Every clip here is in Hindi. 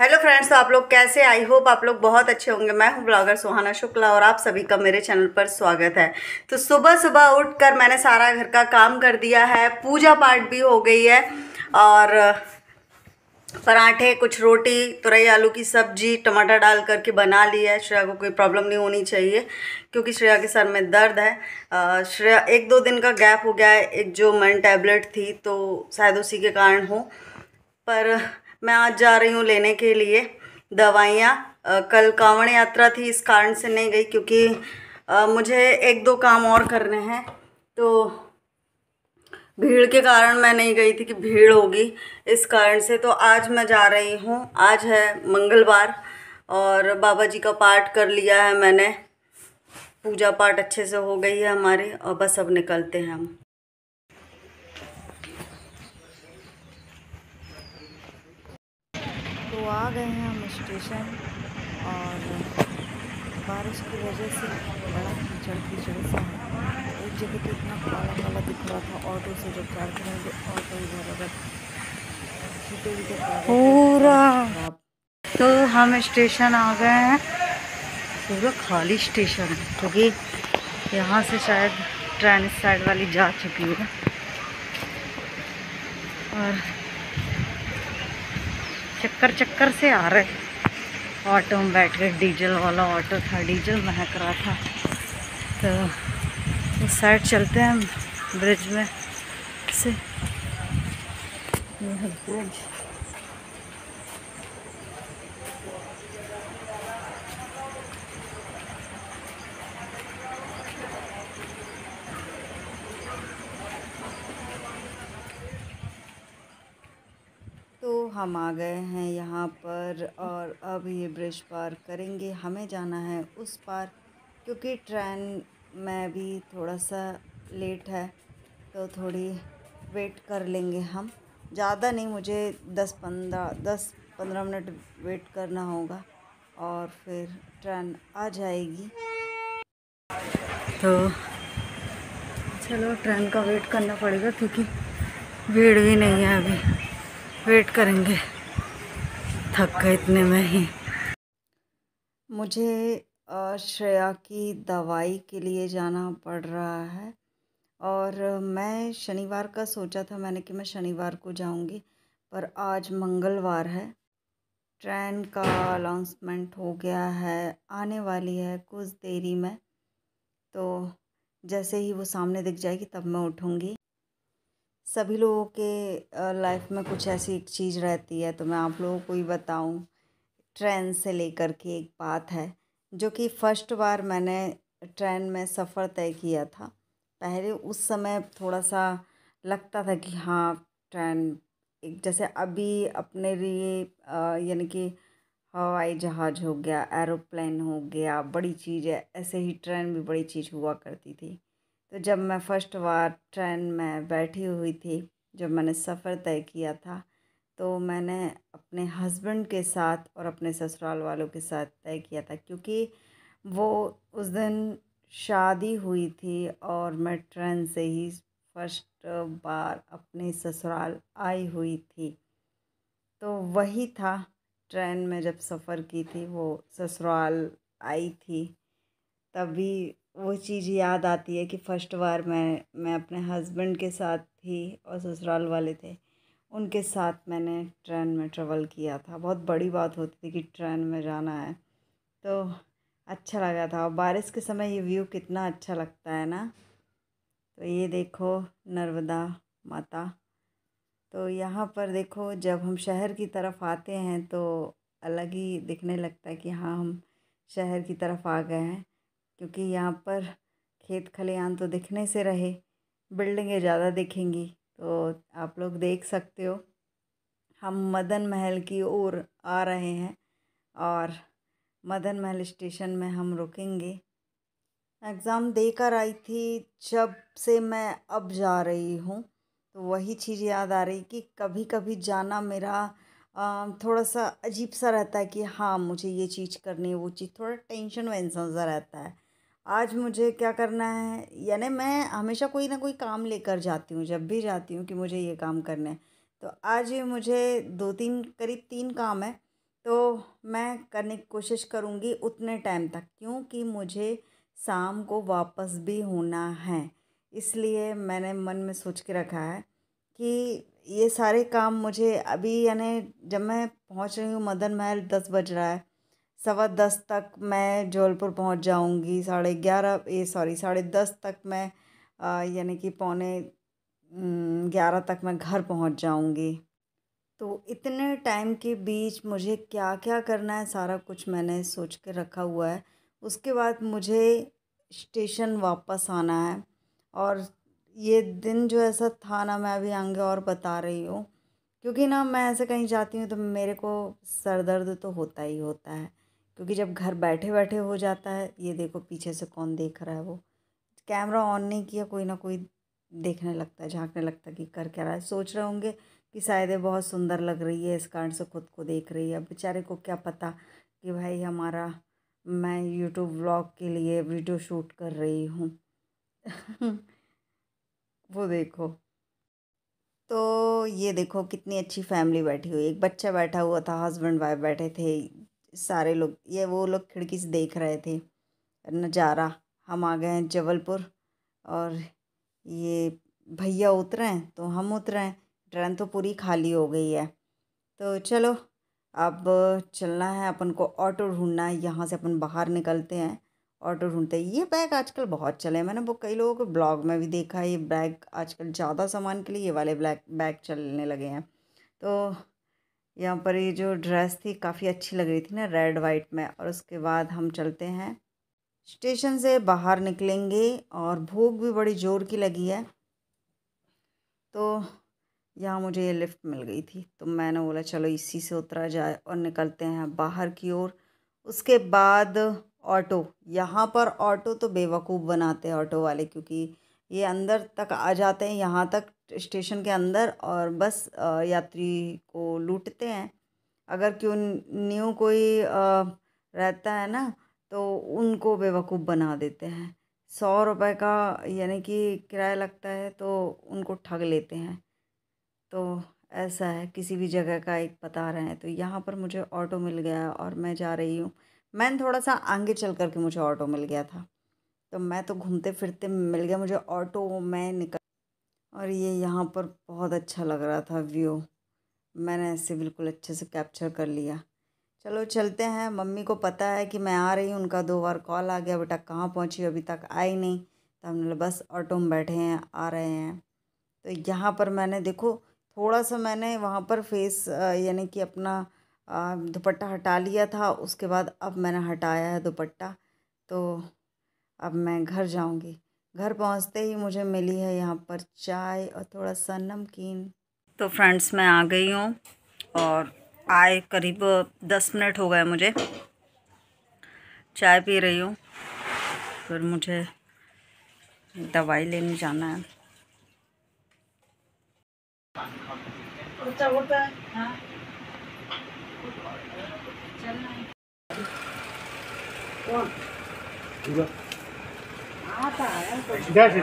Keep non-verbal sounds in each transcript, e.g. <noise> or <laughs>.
हेलो फ्रेंड्स तो आप लोग कैसे आई होप आप लोग बहुत अच्छे होंगे मैं हूं ब्लॉगर सुहाना शुक्ला और आप सभी का मेरे चैनल पर स्वागत है तो सुबह सुबह उठकर मैंने सारा घर का काम कर दिया है पूजा पाठ भी हो गई है और पराठे कुछ रोटी तुरई आलू की सब्जी टमाटर डाल करके बना ली है श्रेया को कोई प्रॉब्लम नहीं होनी चाहिए क्योंकि श्रेया के सर में दर्द है श्रेया एक दो दिन का गैप हो गया है एक जो मन टैबलेट थी तो शायद उसी के कारण हो पर मैं आज जा रही हूँ लेने के लिए दवाइयाँ कल कांवड़ यात्रा थी इस कारण से नहीं गई क्योंकि आ, मुझे एक दो काम और करने हैं तो भीड़ के कारण मैं नहीं गई थी कि भीड़ होगी इस कारण से तो आज मैं जा रही हूँ आज है मंगलवार और बाबा जी का पाठ कर लिया है मैंने पूजा पाठ अच्छे से हो गई है हमारी और बस अब निकलते हैं हम आ गए हैं हम स्टेशन और बारिश की वजह से बड़ा कीचड़ कीचड़ सा है एक जगह तो इतना काला काला दिख रहा था ऑटो से जब चार करेंगे ऑटो इधर उधर तो पूरा तो हम स्टेशन आ गए हैं पूरा खाली स्टेशन है क्योंकि यहाँ से शायद ट्रेन इस साइड वाली जा चुकी है और चक्कर चक्कर से आ रहे ऑटो में बैठ गए डीजल वाला ऑटो था डीजल महक रहा था तो उस साइड चलते हैं ब्रिज में से ब्रिज हम आ गए हैं यहाँ पर और अब ये ब्रिज पार करेंगे हमें जाना है उस पार क्योंकि ट्रेन में भी थोड़ा सा लेट है तो थोड़ी वेट कर लेंगे हम ज़्यादा नहीं मुझे दस पंद्रह दस पंद्रह मिनट वेट करना होगा और फिर ट्रेन आ जाएगी तो चलो ट्रेन का वेट करना पड़ेगा क्योंकि भीड़ भी नहीं है अभी वेट करेंगे थक गए इतने में ही मुझे श्रेया की दवाई के लिए जाना पड़ रहा है और मैं शनिवार का सोचा था मैंने कि मैं शनिवार को जाऊंगी पर आज मंगलवार है ट्रेन का अनाउंसमेंट हो गया है आने वाली है कुछ देरी में तो जैसे ही वो सामने दिख जाएगी तब मैं उठूँगी सभी लोगों के लाइफ में कुछ ऐसी एक चीज़ रहती है तो मैं आप लोगों को ही बताऊँ ट्रेन से लेकर के एक बात है जो कि फ़र्स्ट बार मैंने ट्रेन में सफ़र तय किया था पहले उस समय थोड़ा सा लगता था कि हाँ ट्रेन एक जैसे अभी अपने लिए यानी कि हवाई जहाज़ हो गया एरोप्लेन हो गया बड़ी चीज़ है ऐसे ही ट्रेन भी बड़ी चीज़ हुआ करती थी तो जब मैं फ़र्स्ट बार ट्रेन में बैठी हुई थी जब मैंने सफ़र तय किया था तो मैंने अपने हस्बैंड के साथ और अपने ससुराल वालों के साथ तय किया था क्योंकि वो उस दिन शादी हुई थी और मैं ट्रेन से ही फर्स्ट बार अपने ससुराल आई हुई थी तो वही था ट्रेन में जब सफ़र की थी वो ससुराल आई थी तभी वो चीज़ याद आती है कि फ़र्स्ट बार मैं मैं अपने हस्बैंड के साथ थी और ससुराल वाले थे उनके साथ मैंने ट्रेन में ट्रेवल किया था बहुत बड़ी बात होती थी कि ट्रेन में जाना है तो अच्छा लगा था और बारिश के समय ये व्यू कितना अच्छा लगता है ना तो ये देखो नर्मदा माता तो यहाँ पर देखो जब हम शहर की तरफ आते हैं तो अलग ही दिखने लगता है कि हाँ हम शहर की तरफ आ गए हैं क्योंकि यहाँ पर खेत खलिहान तो दिखने से रहे बिल्डिंगें ज़्यादा दिखेंगी तो आप लोग देख सकते हो हम मदन महल की ओर आ रहे हैं और मदन महल स्टेशन में हम रुकेंगे एग्ज़ाम देकर आई थी जब से मैं अब जा रही हूँ तो वही चीज़ याद आ रही कि कभी कभी जाना मेरा थोड़ा सा अजीब सा रहता है कि हाँ मुझे ये चीज़ करनी है वो चीज़ थोड़ा टेंशन वेंसन सा रहता है आज मुझे क्या करना है यानी मैं हमेशा कोई ना कोई काम लेकर जाती हूँ जब भी जाती हूँ कि मुझे ये काम करना है तो आज मुझे दो तीन करीब तीन काम है तो मैं करने की कोशिश करूँगी उतने टाइम तक क्योंकि मुझे शाम को वापस भी होना है इसलिए मैंने मन में सोच के रखा है कि ये सारे काम मुझे अभी यानी जब मैं पहुँच रही हूँ मदन महल दस बज रहा है सवा दस तक मैं जबलपुर पहुंच जाऊंगी साढ़े ग्यारह ए सॉरी साढ़े दस तक मैं यानी कि पौने ग्यारह तक मैं घर पहुंच जाऊंगी तो इतने टाइम के बीच मुझे क्या क्या करना है सारा कुछ मैंने सोच के रखा हुआ है उसके बाद मुझे स्टेशन वापस आना है और ये दिन जो ऐसा था ना मैं अभी आगे और बता रही हूँ क्योंकि ना मैं ऐसे कहीं जाती हूँ तो मेरे को सर दर्द तो होता ही होता है क्योंकि जब घर बैठे बैठे हो जाता है ये देखो पीछे से कौन देख रहा है वो कैमरा ऑन नहीं किया कोई ना कोई देखने लगता है झांकने लगता है कि कर क्या रहा है सोच रहे होंगे कि शायद ये बहुत सुंदर लग रही है इस कारण से खुद को देख रही है बेचारे को क्या पता कि भाई हमारा मैं यूट्यूब व्लॉग के लिए वीडियो शूट कर रही हूँ <laughs> वो देखो तो ये देखो कितनी अच्छी फैमिली बैठी हुई एक बच्चा बैठा हुआ था हस्बैंड वाइफ बैठे थे सारे लोग ये वो लोग खिड़की से देख रहे थे नज़ारा हम आ गए हैं जबलपुर और ये भैया उतरे हैं तो हम उतरे हैं ट्रेन तो पूरी खाली हो गई है तो चलो अब चलना है अपन को ऑटो ढूंढना है यहाँ से अपन बाहर निकलते हैं ऑटो ढूंढते हैं ये बैग आजकल बहुत चले हैं मैंने वो कई लोगों के ब्लॉग में भी देखा है ये बैग आजकल ज़्यादा सामान के लिए ये वाले ब्लैक बैग चलने लगे हैं तो यहाँ पर ये जो ड्रेस थी काफ़ी अच्छी लग रही थी ना रेड वाइट में और उसके बाद हम चलते हैं स्टेशन से बाहर निकलेंगे और भूख भी बड़ी ज़ोर की लगी है तो यहाँ मुझे ये लिफ़्ट मिल गई थी तो मैंने बोला चलो इसी से उतरा जाए और निकलते हैं बाहर की ओर उसके बाद ऑटो यहाँ पर ऑटो तो बेवकूफ़ बनाते हैं ऑटो वाले क्योंकि ये अंदर तक आ जाते हैं यहाँ तक स्टेशन के अंदर और बस यात्री को लूटते हैं अगर क्यों न्यू कोई रहता है ना तो उनको बेवकूफ़ बना देते हैं सौ रुपए का यानी कि किराया लगता है तो उनको ठग लेते हैं तो ऐसा है किसी भी जगह का एक बता रहे हैं तो यहाँ पर मुझे ऑटो मिल गया और मैं जा रही हूँ मैंने थोड़ा सा आगे चल कर के मुझे ऑटो मिल गया था तो मैं तो घूमते फिरते मिल गया मुझे ऑटो मैं निकल और ये यहाँ पर बहुत अच्छा लग रहा था व्यू मैंने ऐसे बिल्कुल अच्छे से कैप्चर कर लिया चलो चलते हैं मम्मी को पता है कि मैं आ रही हूँ उनका दो बार कॉल आ गया बेटा कहाँ पहुँची अभी तक आई नहीं तो हमने बस ऑटो में बैठे हैं आ रहे हैं तो यहाँ पर मैंने देखो थोड़ा सा मैंने वहाँ पर फेस यानी कि अपना दुपट्टा हटा लिया था उसके बाद अब मैंने हटाया है दुपट्टा तो अब मैं घर जाऊँगी घर पहुंचते ही मुझे मिली है यहाँ पर चाय और थोड़ा सा नमकीन तो फ्रेंड्स मैं आ गई हूँ और आए करीब दस मिनट हो गए मुझे चाय पी रही हूँ फिर मुझे दवाई लेने जाना है हाँ। चलना है जय श्री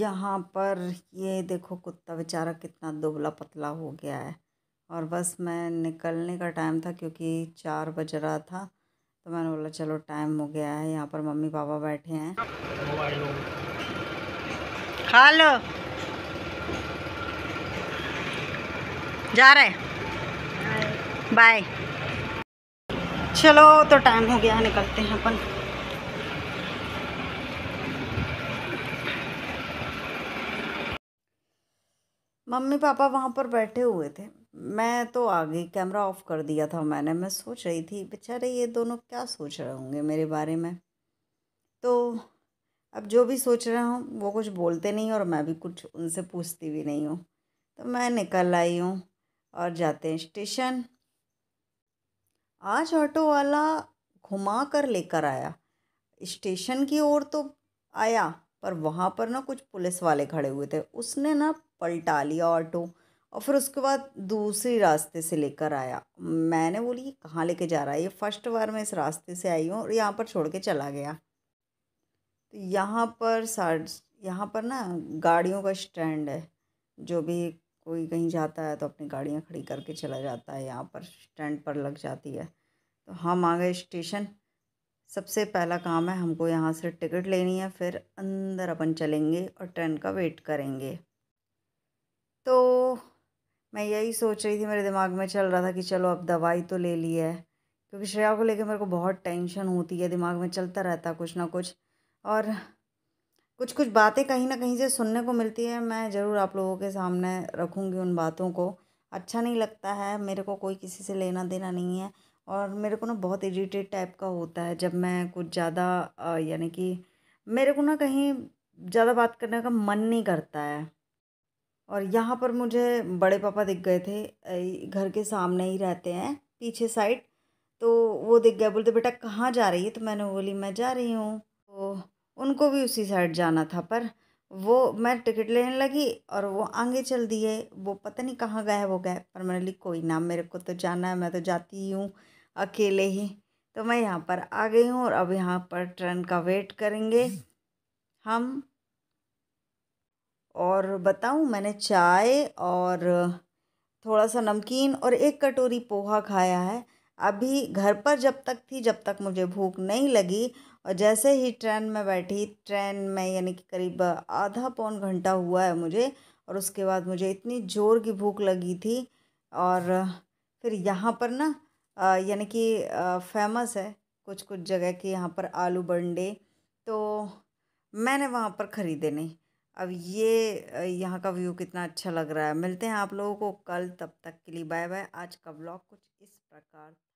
यहाँ पर ये देखो कुत्ता बेचारा कितना दुबला पतला हो गया है और बस मैं निकलने का टाइम था क्योंकि चार बज रहा था तो मैंने बोला चलो टाइम हो गया है यहाँ पर मम्मी पापा बैठे हैं खा लो जा रहे हैं बाय चलो तो टाइम हो गया निकलते हैं अपन मम्मी पापा वहाँ पर बैठे हुए थे मैं तो आ गई कैमरा ऑफ कर दिया था मैंने मैं सोच रही थी बेचारे ये दोनों क्या सोच रहे होंगे मेरे बारे में तो अब जो भी सोच रहा हूँ वो कुछ बोलते नहीं और मैं भी कुछ उनसे पूछती भी नहीं हूँ तो मैं निकल आई हूँ और जाते हैं स्टेशन आज ऑटो वाला घुमा कर लेकर आया स्टेशन की ओर तो आया पर वहाँ पर ना कुछ पुलिस वाले खड़े हुए थे उसने ना पलटा लिया ऑटो और फिर उसके बाद दूसरी रास्ते से लेकर आया मैंने बोली ये कहाँ लेके जा रहा है ये फर्स्ट बार मैं इस रास्ते से आई हूँ और यहाँ पर छोड़ के चला गया तो यहाँ पर सार यहाँ पर ना गाड़ियों का स्टैंड है जो भी कोई कहीं जाता है तो अपनी गाड़ियाँ खड़ी करके चला जाता है यहाँ पर स्टैंड पर लग जाती है तो हम आ गए स्टेशन सबसे पहला काम है हमको यहाँ से टिकट लेनी है फिर अंदर अपन चलेंगे और ट्रेन का वेट करेंगे तो मैं यही सोच रही थी मेरे दिमाग में चल रहा था कि चलो अब दवाई तो ले ली है क्योंकि श्रेया को लेकर मेरे को बहुत टेंशन होती है दिमाग में चलता रहता कुछ ना कुछ और कुछ कुछ बातें कहीं ना कहीं से सुनने को मिलती है मैं ज़रूर आप लोगों के सामने रखूँगी उन बातों को अच्छा नहीं लगता है मेरे को कोई किसी से लेना देना नहीं है और मेरे को ना बहुत इरीटेड टाइप का होता है जब मैं कुछ ज़्यादा यानी कि मेरे को ना कहीं ज़्यादा बात करने का मन नहीं करता है और यहाँ पर मुझे बड़े पापा दिख गए थे घर के सामने ही रहते हैं पीछे साइड तो वो दिख गए बोलते बेटा कहाँ जा रही है तो मैंने बोली मैं जा रही हूँ तो उनको भी उसी साइड जाना था पर वो मैं टिकट लेने लगी और वो आगे चल दिए वो पता नहीं कहाँ गए वो गए पर मैंने ली कोई ना मेरे को तो जाना है मैं तो जाती ही हूँ अकेले ही तो मैं यहाँ पर आ गई हूँ और अब यहाँ पर ट्रेन का वेट करेंगे हम और बताऊँ मैंने चाय और थोड़ा सा नमकीन और एक कटोरी पोहा खाया है अभी घर पर जब तक थी जब तक मुझे भूख नहीं लगी और जैसे ही ट्रेन में बैठी ट्रेन में यानी कि करीब आधा पौन घंटा हुआ है मुझे और उसके बाद मुझे इतनी ज़ोर की भूख लगी थी और फिर यहाँ पर ना यानी कि फेमस है कुछ कुछ जगह के यहाँ पर आलू बंडे तो मैंने वहाँ पर ख़रीदे नहीं अब ये यहाँ का व्यू कितना अच्छा लग रहा है मिलते हैं आप लोगों को कल तब तक के लिए बाय बाय आज का ब्लॉग कुछ इस प्रकार